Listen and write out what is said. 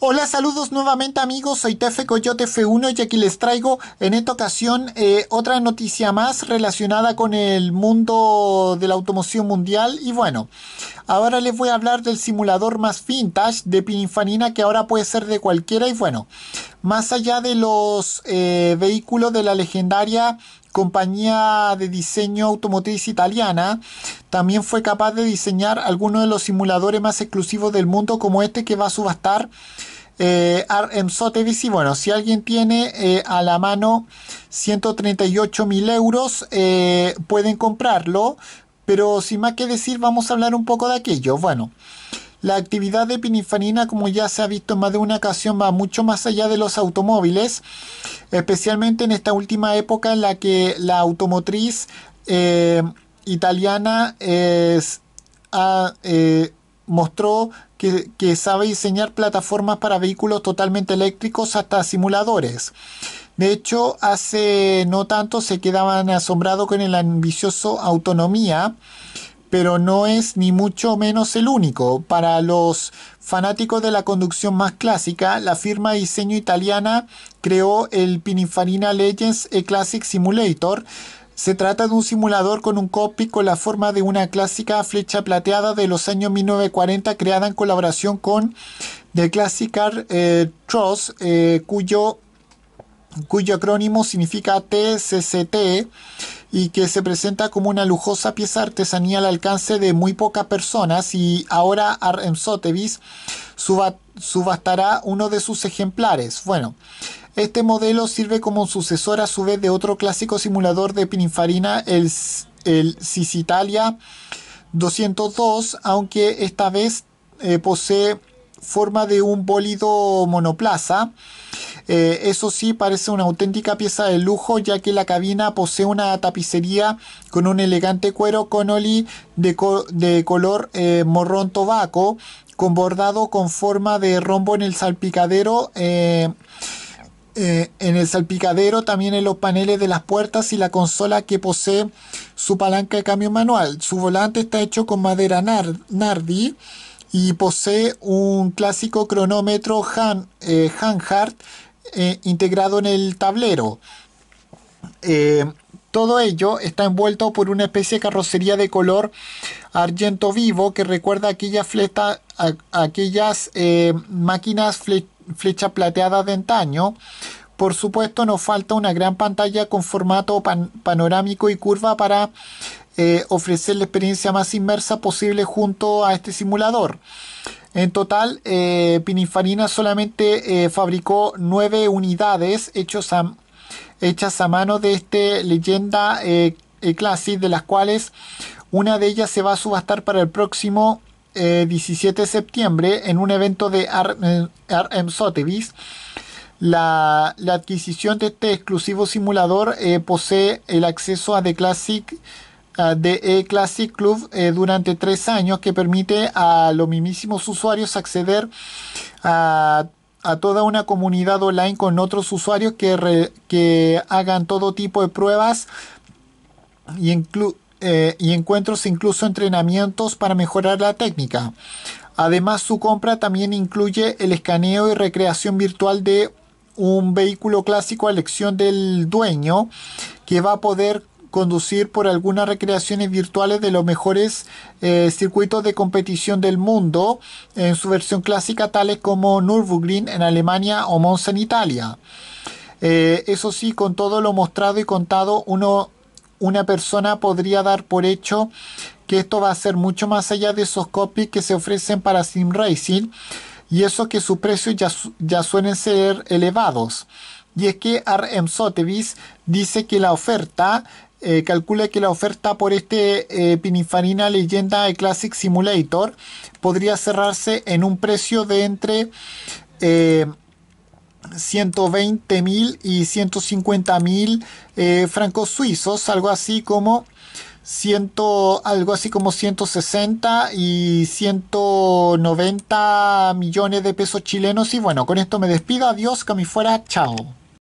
Hola, saludos nuevamente amigos, soy Tefe Coyote F1 y aquí les traigo en esta ocasión eh, otra noticia más relacionada con el mundo de la automoción mundial y bueno, ahora les voy a hablar del simulador más vintage de Pininfanina que ahora puede ser de cualquiera y bueno, más allá de los eh, vehículos de la legendaria compañía de diseño automotriz italiana, también fue capaz de diseñar algunos de los simuladores más exclusivos del mundo, como este que va a subastar eh, RM Sotheby's. Y bueno, si alguien tiene eh, a la mano 138 mil euros, eh, pueden comprarlo. Pero sin más que decir, vamos a hablar un poco de aquello. Bueno. La actividad de Pininfarina como ya se ha visto en más de una ocasión, va mucho más allá de los automóviles, especialmente en esta última época en la que la automotriz eh, italiana eh, mostró que, que, sabe diseñar plataformas para vehículos totalmente eléctricos hasta simuladores. De hecho, hace no tanto se quedaban asombrados con el ambicioso Autonomía, pero no es ni mucho menos el único. Para los fanáticos de la conducción más clásica, la firma diseño italiana creó el Pininfarina Legends e Classic Simulator. Se trata de un simulador con un copy... con la forma de una clásica flecha plateada de los años 1940 creada en colaboración con The Classic Car eh, Trust, eh, cuyo, cuyo acrónimo significa TCCT y que se presenta como una lujosa pieza artesanía al alcance de muy pocas personas y ahora Arem Sotheby's subastará uno de sus ejemplares. Bueno, este modelo sirve como sucesor a su vez de otro clásico simulador de Pininfarina, el, el Cisitalia 202, aunque esta vez eh, posee forma de un bólido monoplaza eh, eso sí, parece una auténtica pieza de lujo, ya que la cabina posee una tapicería con un elegante cuero con de, de color eh, morrón tobaco, con bordado con forma de rombo en el salpicadero. Eh, en el salpicadero, también en los paneles de las puertas y la consola que posee su palanca de cambio manual. Su volante está hecho con madera Nardi y posee un clásico cronómetro Han, eh, integrado en el tablero. Eh, todo ello está envuelto por una especie de carrocería de color argento vivo que recuerda aquella fleta, aquellas eh, máquinas flechas flecha plateadas de antaño. Por supuesto nos falta una gran pantalla con formato panorámico y curva para ofrecer la experiencia más inmersa posible junto a este simulador. En total, eh, Pininfarina solamente eh, fabricó nueve unidades hechas a mano de este leyenda eh, Classic, de las cuales una de ellas se va a subastar para el próximo 17 de septiembre en un evento de RM Sotheby's. La, la, adquisición de este exclusivo simulador posee el acceso a The Classic Ah, de Classic Club eh, durante tres años que permite a los mismísimos usuarios acceder a toda una comunidad online con otros usuarios que, hagan todo tipo de pruebas y, eh, y encuentros, incluso entrenamientos para mejorar la técnica. Además, su compra también incluye el escaneo y recreación virtual de un vehículo clásico a elección del dueño que va a poder conducir por algunas recreaciones virtuales de los mejores eh, circuitos de competición del mundo en su versión clásica, tales como Nürburgring en Alemania o Monza en Italia. Eh, eso sí, con todo lo mostrado y contado, uno, una persona podría dar por hecho que esto va a ser mucho más allá de esos copies que se ofrecen para Sim Racing y eso que sus precios ya, ya suelen ser elevados. Y es que RM Sotevis dice que la oferta Calcule eh, calcula que la oferta por este eh, Pininfarina Leyenda de Classic Simulator podría cerrarse en un precio de entre 120 eh, mil y 150 mil francos suizos, algo así como algo así como 160 y 190 millones de pesos chilenos. Y bueno, con esto me despido. Adiós, que fuera. Chao.